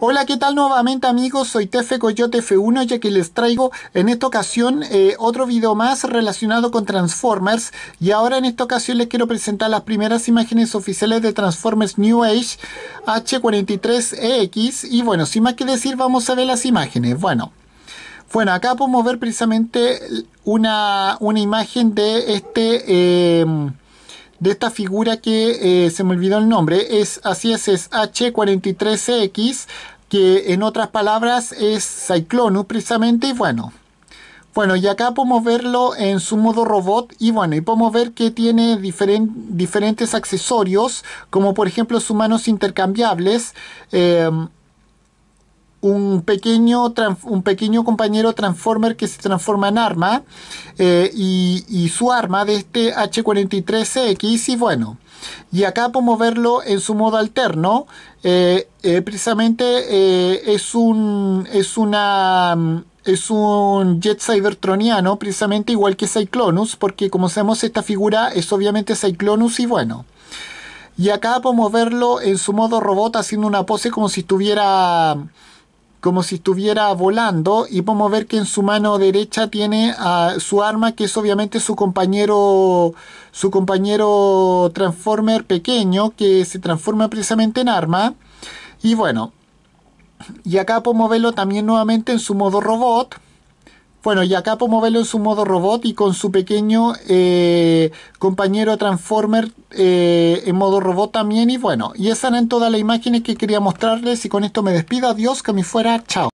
Hola, ¿qué tal nuevamente amigos? Soy Tefe Coyote F1 ya que les traigo en esta ocasión eh, otro video más relacionado con Transformers y ahora en esta ocasión les quiero presentar las primeras imágenes oficiales de Transformers New Age H43EX e y bueno, sin más que decir vamos a ver las imágenes. Bueno, bueno acá podemos ver precisamente una, una imagen de este... Eh, de esta figura que eh, se me olvidó el nombre, es así es, es h 43 x que en otras palabras es Cyclonus precisamente, y bueno. Bueno, y acá podemos verlo en su modo robot y bueno, y podemos ver que tiene diferentes accesorios, como por ejemplo sus manos intercambiables, em, un pequeño, un pequeño compañero Transformer que se transforma en arma eh, y, su arma de este H43X y bueno. Y acá podemos verlo en su modo alterno. Eh, eh, precisamente es un. es una es un jet cybertroniano, precisamente igual que Cyclonus, porque como sabemos esta figura es obviamente Cyclonus y bueno. Y acá podemos verlo en su modo robot haciendo una pose como si estuviera como si estuviera volando y podemos ver que en su mano derecha tiene su arma que es obviamente su compañero su compañero transformer pequeño que se transforma precisamente en arma y bueno y acá podemos verlo también nuevamente en su modo robot bueno, y acá podemos verlo en su modo robot y con su pequeño eh, compañero Transformer eh, en modo robot también. Y bueno, y esas eran todas las imágenes que quería mostrarles y con esto me despido. Adiós, que me fuera. Chao.